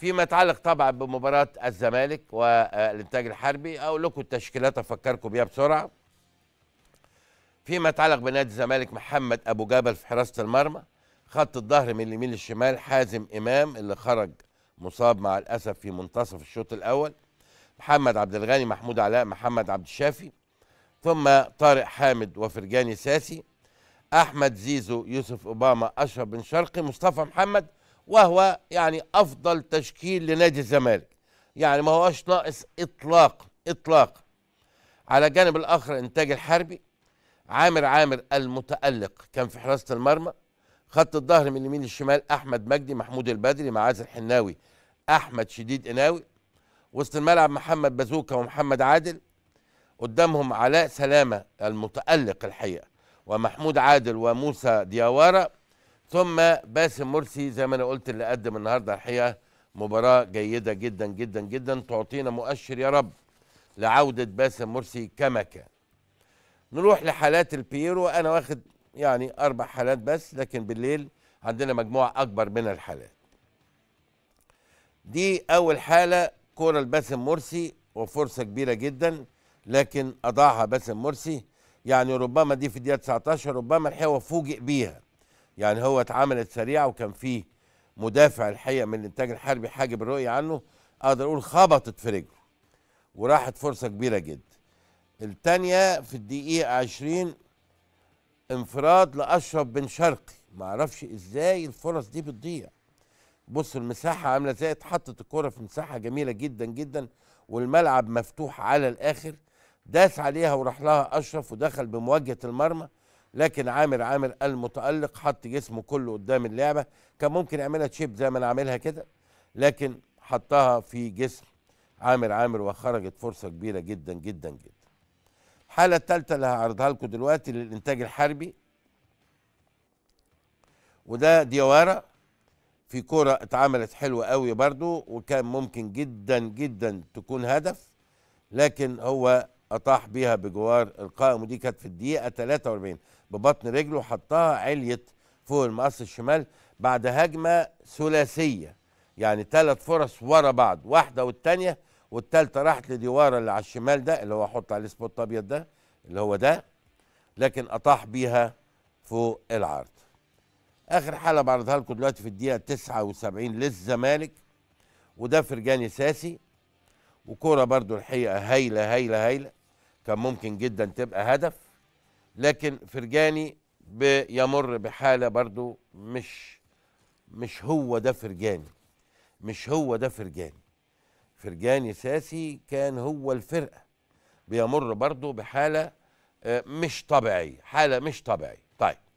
فيما يتعلق طبعا بمباراة الزمالك والإنتاج الحربي أقول لكم التشكيلات أفكركم بيها بسرعة فيما يتعلق بنادي الزمالك محمد أبو جبل في حراسة المرمى خط الظهر من اليمين للشمال حازم إمام اللي خرج مصاب مع الأسف في منتصف الشوط الأول محمد عبد الغني محمود علاء محمد عبد الشافي ثم طارق حامد وفرجاني ساسي أحمد زيزو يوسف أوباما أشرف بن شرقي مصطفى محمد وهو يعني افضل تشكيل لنادي الزمالك يعني ما هوش ناقص اطلاق اطلاق على جانب الاخر انتاج الحربي عامر عامر المتالق كان في حراسه المرمى خط الظهر من اليمين للشمال احمد مجدي محمود البدري معاذ الحناوي احمد شديد قناوي وسط الملعب محمد بازوكا ومحمد عادل قدامهم علاء سلامه المتالق الحقيقه ومحمود عادل وموسى دياوره ثم باسم مرسي زي ما انا قلت اللي قدم النهارده الحقيقه مباراه جيده جدا جدا جدا تعطينا مؤشر يا رب لعوده باسم مرسي كما كان نروح لحالات البيرو انا واخد يعني اربع حالات بس لكن بالليل عندنا مجموعه اكبر من الحالات دي اول حاله كوره لباسم مرسي وفرصه كبيره جدا لكن اضاعها باسم مرسي يعني ربما دي في الدقيقه 19 ربما الحقيقه فوجئ بيها يعني هو اتعملت سريعه وكان فيه مدافع الحقيقه من الانتاج الحربي حاجب الرؤيه عنه اقدر اقول خبطت في رجله وراحت فرصه كبيره جدا الثانيه في الدقيقه 20 انفراد لاشرف بن شرقي معرفش ازاي الفرص دي بتضيع بص المساحه عامله ازاي اتحطت الكره في مساحه جميله جدا جدا والملعب مفتوح على الاخر داس عليها وراح لها اشرف ودخل بمواجهه المرمى لكن عامر عامر المتألق حط جسمه كله قدام اللعبة كان ممكن يعملها تشيب زي ما أنا عاملها كده لكن حطها في جسم عامر عامر وخرجت فرصة كبيرة جدا جدا جدا الحالة الثالثة اللي هعرضها لكم دلوقتي للإنتاج الحربي وده ديوارا في كرة اتعملت حلوة قوي برضو وكان ممكن جدا جدا تكون هدف لكن هو أطاح بيها بجوار القائم ودي كانت في الدقيقة 43 ببطن رجله حطها عليت فوق المقص الشمال بعد هجمة ثلاثية يعني ثلاث فرص ورا بعض واحدة والثانيه والثالثه راحت لديوارا اللي على الشمال ده اللي هو حط عليه سبوت أبيض ده اللي هو ده لكن أطاح بيها فوق العرض آخر حالة بعرضها لكم دلوقتي في الدقيقة 79 للزمالك وده فرجاني ساسي وكوره برده الحقيقة هايلة هايلة هايلة كان ممكن جدا تبقى هدف لكن فرجاني بيمر بحاله برضو مش مش هو ده فرجاني مش هو ده فرجاني فرجاني ساسي كان هو الفرقه بيمر برضو بحاله آه، مش طبيعيه حاله مش طبيعيه طيب